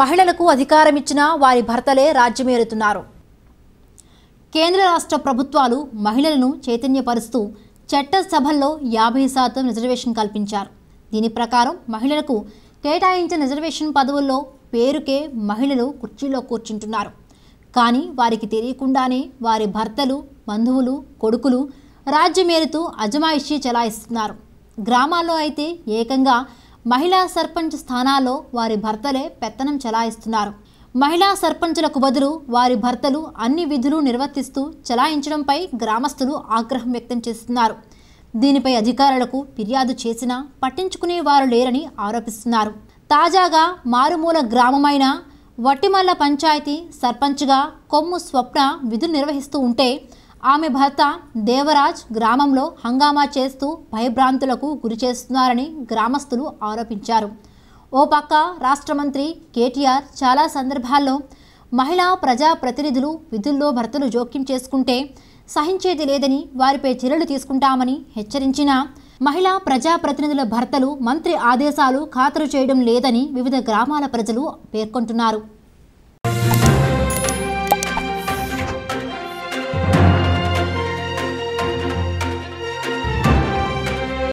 మహిళలకు అధికారమిచ్చినా వారి భర్తలే రాజ్యమేరుతున్నారు కేంద్ర రాష్ట్ర ప్రభుత్వాలు మహిళలను చైతన్యపరుస్తూ చట్టసభల్లో యాభై శాతం రిజర్వేషన్ కల్పించారు దీని ప్రకారం మహిళలకు కేటాయించిన రిజర్వేషన్ పదవుల్లో పేరుకే మహిళలు కుర్చీలో కూర్చుంటున్నారు కానీ వారికి తెలియకుండానే వారి భర్తలు బంధువులు కొడుకులు రాజ్యమేరుతూ అజమాయిషీ చెలాయిస్తున్నారు గ్రామాల్లో అయితే ఏకంగా మహిళా సర్పంచ్ స్థానాల్లో వారి భర్తలే పెత్తనం చలాయిస్తున్నారు మహిళా సర్పంచులకు బదులు వారి భర్తలు అన్ని విధులు నిర్వర్తిస్తూ చలాయించడంపై గ్రామస్తులు ఆగ్రహం వ్యక్తం చేస్తున్నారు దీనిపై అధికారులకు ఫిర్యాదు చేసినా పట్టించుకునే వారు లేరని ఆరోపిస్తున్నారు తాజాగా మారుమూల గ్రామమైన వట్టిమల్ల పంచాయతీ సర్పంచ్గా కొమ్ము స్వప్న విధులు నిర్వహిస్తూ ఉంటే ఆమె భర్త దేవరాజ్ గ్రామంలో హంగామా చేస్తూ భయభ్రాంతులకు గురిచేస్తున్నారని గ్రామస్తులు ఆరోపించారు ఓ పక్క రాష్ట్ర మంత్రి కేటీఆర్ చాలా సందర్భాల్లో మహిళా ప్రజాప్రతినిధులు విధుల్లో భర్తను జోక్యం చేసుకుంటే సహించేది లేదని వారిపై చర్యలు తీసుకుంటామని హెచ్చరించిన మహిళా ప్రజాప్రతినిధుల భర్తలు మంత్రి ఆదేశాలు ఖాతరు చేయడం లేదని వివిధ గ్రామాల ప్రజలు పేర్కొంటున్నారు